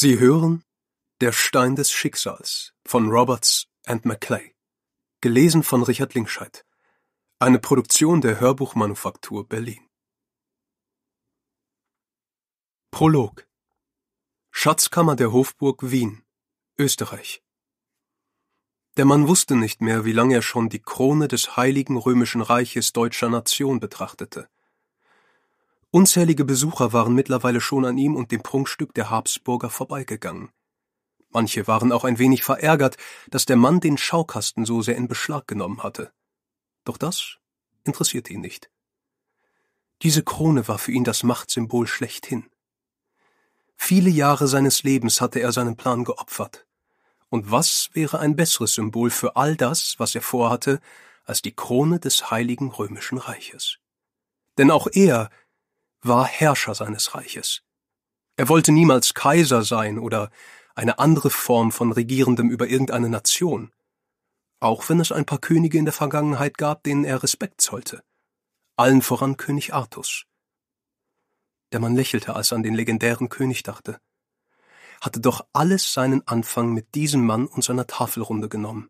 Sie hören Der Stein des Schicksals von Roberts and Maclay, gelesen von Richard Linkscheid, eine Produktion der Hörbuchmanufaktur Berlin. Prolog Schatzkammer der Hofburg Wien, Österreich. Der Mann wusste nicht mehr, wie lange er schon die Krone des Heiligen Römischen Reiches deutscher Nation betrachtete Unzählige Besucher waren mittlerweile schon an ihm und dem Prunkstück der Habsburger vorbeigegangen. Manche waren auch ein wenig verärgert, dass der Mann den Schaukasten so sehr in Beschlag genommen hatte. Doch das interessierte ihn nicht. Diese Krone war für ihn das Machtsymbol schlechthin. Viele Jahre seines Lebens hatte er seinen Plan geopfert. Und was wäre ein besseres Symbol für all das, was er vorhatte, als die Krone des Heiligen Römischen Reiches? Denn auch er war Herrscher seines Reiches. Er wollte niemals Kaiser sein oder eine andere Form von Regierendem über irgendeine Nation, auch wenn es ein paar Könige in der Vergangenheit gab, denen er Respekt zollte, allen voran König Artus. Der Mann lächelte, als er an den legendären König dachte. Hatte doch alles seinen Anfang mit diesem Mann und seiner Tafelrunde genommen.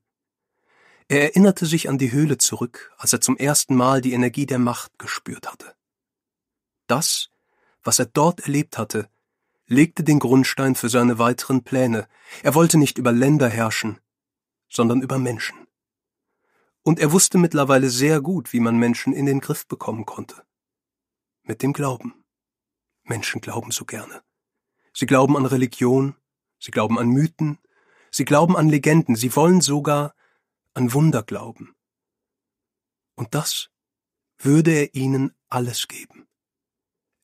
Er erinnerte sich an die Höhle zurück, als er zum ersten Mal die Energie der Macht gespürt hatte. Das, was er dort erlebt hatte, legte den Grundstein für seine weiteren Pläne. Er wollte nicht über Länder herrschen, sondern über Menschen. Und er wusste mittlerweile sehr gut, wie man Menschen in den Griff bekommen konnte. Mit dem Glauben. Menschen glauben so gerne. Sie glauben an Religion, sie glauben an Mythen, sie glauben an Legenden, sie wollen sogar an Wunder glauben. Und das würde er ihnen alles geben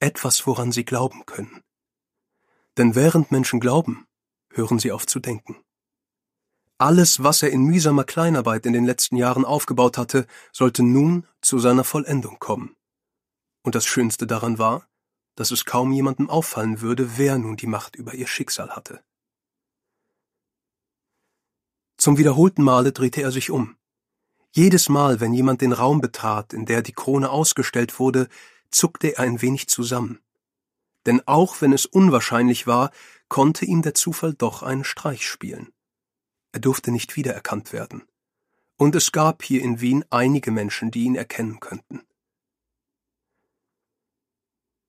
etwas, woran sie glauben können. Denn während Menschen glauben, hören sie auf zu denken. Alles, was er in mühsamer Kleinarbeit in den letzten Jahren aufgebaut hatte, sollte nun zu seiner Vollendung kommen. Und das Schönste daran war, dass es kaum jemandem auffallen würde, wer nun die Macht über ihr Schicksal hatte. Zum wiederholten Male drehte er sich um. Jedes Mal, wenn jemand den Raum betrat, in der die Krone ausgestellt wurde, zuckte er ein wenig zusammen. Denn auch wenn es unwahrscheinlich war, konnte ihm der Zufall doch einen Streich spielen. Er durfte nicht wiedererkannt werden. Und es gab hier in Wien einige Menschen, die ihn erkennen könnten.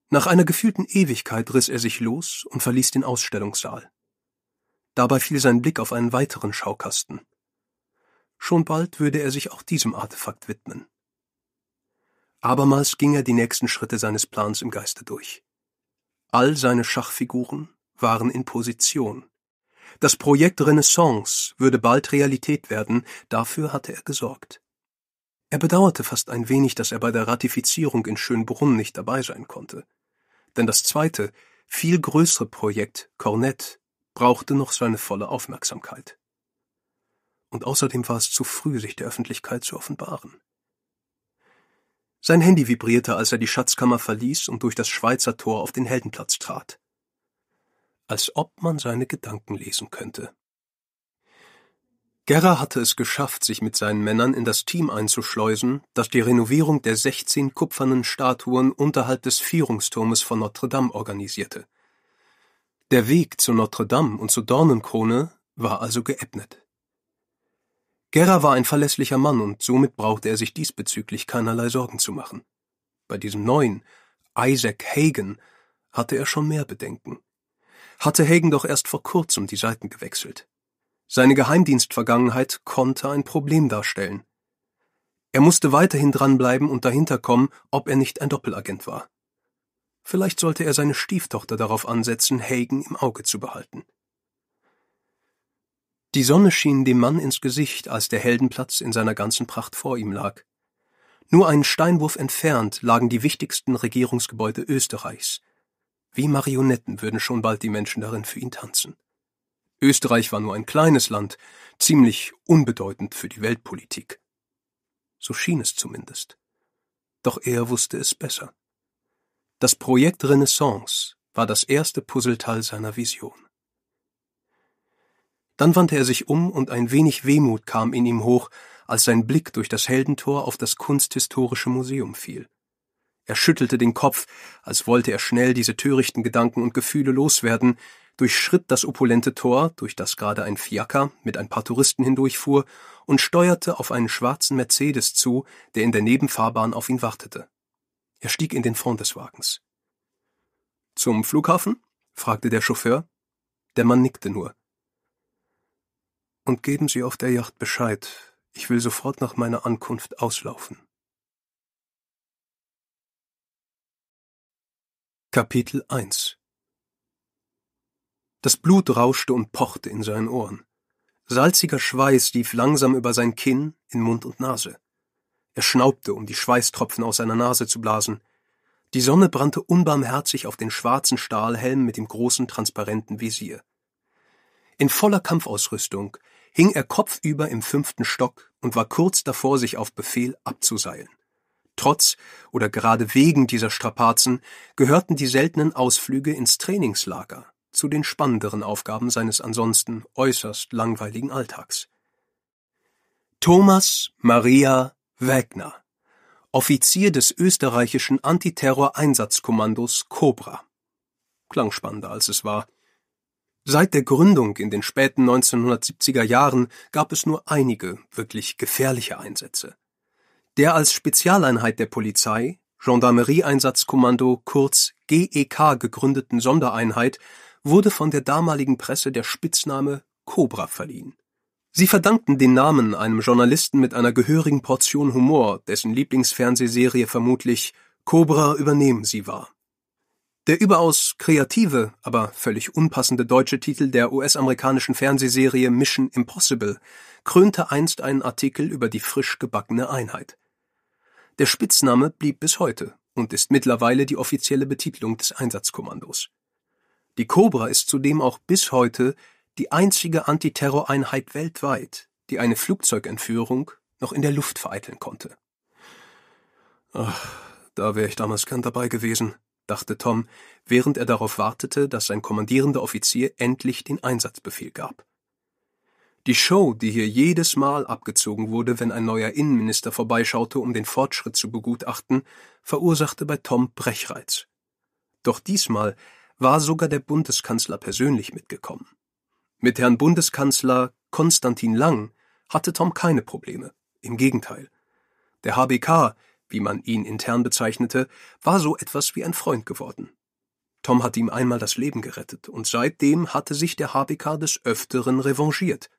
Nach einer gefühlten Ewigkeit riss er sich los und verließ den Ausstellungssaal. Dabei fiel sein Blick auf einen weiteren Schaukasten. Schon bald würde er sich auch diesem Artefakt widmen. Abermals ging er die nächsten Schritte seines Plans im Geiste durch. All seine Schachfiguren waren in Position. Das Projekt Renaissance würde bald Realität werden, dafür hatte er gesorgt. Er bedauerte fast ein wenig, dass er bei der Ratifizierung in Schönbrunn nicht dabei sein konnte. Denn das zweite, viel größere Projekt, Cornette, brauchte noch seine volle Aufmerksamkeit. Und außerdem war es zu früh, sich der Öffentlichkeit zu offenbaren. Sein Handy vibrierte, als er die Schatzkammer verließ und durch das Schweizer Tor auf den Heldenplatz trat. Als ob man seine Gedanken lesen könnte. Gerra hatte es geschafft, sich mit seinen Männern in das Team einzuschleusen, das die Renovierung der 16 kupfernen Statuen unterhalb des Vierungsturmes von Notre Dame organisierte. Der Weg zu Notre Dame und zur Dornenkrone war also geebnet. Gera war ein verlässlicher Mann und somit brauchte er sich diesbezüglich keinerlei Sorgen zu machen. Bei diesem neuen, Isaac Hagen, hatte er schon mehr Bedenken. Hatte Hagen doch erst vor kurzem die Seiten gewechselt. Seine Geheimdienstvergangenheit konnte ein Problem darstellen. Er musste weiterhin dranbleiben und dahinter kommen, ob er nicht ein Doppelagent war. Vielleicht sollte er seine Stieftochter darauf ansetzen, Hagen im Auge zu behalten. Die Sonne schien dem Mann ins Gesicht, als der Heldenplatz in seiner ganzen Pracht vor ihm lag. Nur einen Steinwurf entfernt lagen die wichtigsten Regierungsgebäude Österreichs. Wie Marionetten würden schon bald die Menschen darin für ihn tanzen. Österreich war nur ein kleines Land, ziemlich unbedeutend für die Weltpolitik. So schien es zumindest. Doch er wusste es besser. Das Projekt Renaissance war das erste Puzzleteil seiner Vision. Dann wandte er sich um und ein wenig Wehmut kam in ihm hoch, als sein Blick durch das Heldentor auf das Kunsthistorische Museum fiel. Er schüttelte den Kopf, als wollte er schnell diese törichten Gedanken und Gefühle loswerden, durchschritt das opulente Tor, durch das gerade ein Fiaker mit ein paar Touristen hindurchfuhr, und steuerte auf einen schwarzen Mercedes zu, der in der Nebenfahrbahn auf ihn wartete. Er stieg in den Front des Wagens. Zum Flughafen? fragte der Chauffeur. Der Mann nickte nur. Und geben Sie auf der Yacht Bescheid. Ich will sofort nach meiner Ankunft auslaufen. Kapitel 1 Das Blut rauschte und pochte in seinen Ohren. Salziger Schweiß lief langsam über sein Kinn in Mund und Nase. Er schnaubte, um die Schweißtropfen aus seiner Nase zu blasen. Die Sonne brannte unbarmherzig auf den schwarzen Stahlhelm mit dem großen transparenten Visier. In voller Kampfausrüstung hing er kopfüber im fünften Stock und war kurz davor, sich auf Befehl abzuseilen. Trotz oder gerade wegen dieser Strapazen gehörten die seltenen Ausflüge ins Trainingslager zu den spannenderen Aufgaben seines ansonsten äußerst langweiligen Alltags. Thomas Maria Wegner, Offizier des österreichischen Antiterror-Einsatzkommandos Cobra. Klang spannender als es war. Seit der Gründung in den späten 1970er Jahren gab es nur einige wirklich gefährliche Einsätze. Der als Spezialeinheit der Polizei, Gendarmerieeinsatzkommando kurz GEK gegründeten Sondereinheit wurde von der damaligen Presse der Spitzname Cobra verliehen. Sie verdankten den Namen einem Journalisten mit einer gehörigen Portion Humor, dessen Lieblingsfernsehserie vermutlich Cobra übernehmen Sie war. Der überaus kreative, aber völlig unpassende deutsche Titel der US-amerikanischen Fernsehserie Mission Impossible krönte einst einen Artikel über die frisch gebackene Einheit. Der Spitzname blieb bis heute und ist mittlerweile die offizielle Betitelung des Einsatzkommandos. Die Cobra ist zudem auch bis heute die einzige Antiterroreinheit weltweit, die eine Flugzeugentführung noch in der Luft vereiteln konnte. Ach, da wäre ich damals gern dabei gewesen, dachte Tom, während er darauf wartete, dass sein kommandierender Offizier endlich den Einsatzbefehl gab. Die Show, die hier jedes Mal abgezogen wurde, wenn ein neuer Innenminister vorbeischaute, um den Fortschritt zu begutachten, verursachte bei Tom Brechreiz. Doch diesmal war sogar der Bundeskanzler persönlich mitgekommen. Mit Herrn Bundeskanzler Konstantin Lang hatte Tom keine Probleme, im Gegenteil. Der HBK wie man ihn intern bezeichnete, war so etwas wie ein Freund geworden. Tom hatte ihm einmal das Leben gerettet, und seitdem hatte sich der HBK des Öfteren revanchiert.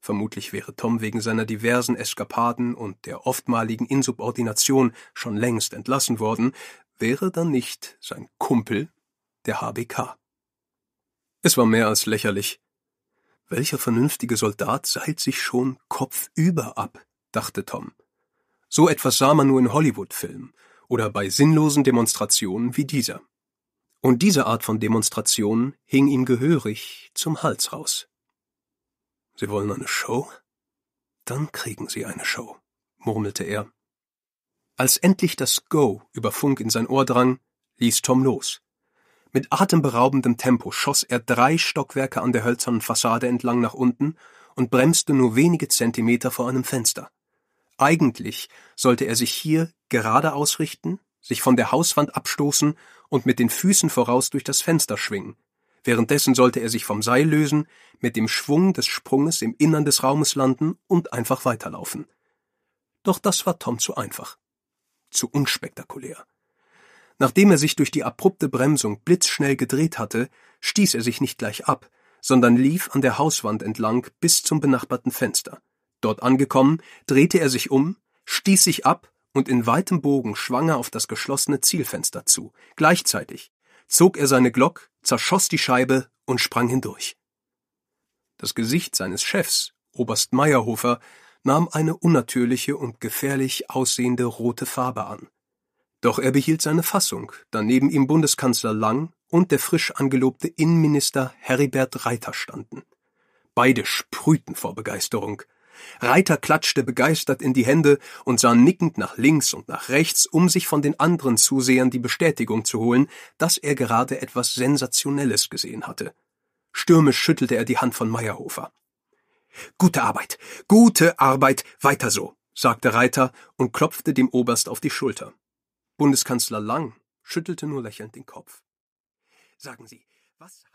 Vermutlich wäre Tom wegen seiner diversen Eskapaden und der oftmaligen Insubordination schon längst entlassen worden, wäre dann nicht sein Kumpel der HBK. Es war mehr als lächerlich. Welcher vernünftige Soldat seilt sich schon kopfüber ab, dachte Tom so etwas sah man nur in Hollywood-Filmen oder bei sinnlosen Demonstrationen wie dieser. Und diese Art von Demonstrationen hing ihm gehörig zum Hals raus. Sie wollen eine Show? Dann kriegen Sie eine Show, murmelte er. Als endlich das Go über Funk in sein Ohr drang, ließ Tom los. Mit atemberaubendem Tempo schoss er drei Stockwerke an der hölzernen Fassade entlang nach unten und bremste nur wenige Zentimeter vor einem Fenster. Eigentlich sollte er sich hier gerade ausrichten, sich von der Hauswand abstoßen und mit den Füßen voraus durch das Fenster schwingen. Währenddessen sollte er sich vom Seil lösen, mit dem Schwung des Sprunges im Innern des Raumes landen und einfach weiterlaufen. Doch das war Tom zu einfach. Zu unspektakulär. Nachdem er sich durch die abrupte Bremsung blitzschnell gedreht hatte, stieß er sich nicht gleich ab, sondern lief an der Hauswand entlang bis zum benachbarten Fenster. Dort angekommen, drehte er sich um, stieß sich ab und in weitem Bogen schwang er auf das geschlossene Zielfenster zu. Gleichzeitig zog er seine Glock, zerschoss die Scheibe und sprang hindurch. Das Gesicht seines Chefs, Oberst Meierhofer, nahm eine unnatürliche und gefährlich aussehende rote Farbe an. Doch er behielt seine Fassung, da neben ihm Bundeskanzler Lang und der frisch angelobte Innenminister Heribert Reiter standen. Beide sprühten vor Begeisterung. Reiter klatschte begeistert in die Hände und sah nickend nach links und nach rechts, um sich von den anderen Zusehern die Bestätigung zu holen, dass er gerade etwas Sensationelles gesehen hatte. Stürmisch schüttelte er die Hand von Meierhofer. Gute Arbeit, gute Arbeit, weiter so, sagte Reiter und klopfte dem Oberst auf die Schulter. Bundeskanzler Lang schüttelte nur lächelnd den Kopf. Sagen Sie, was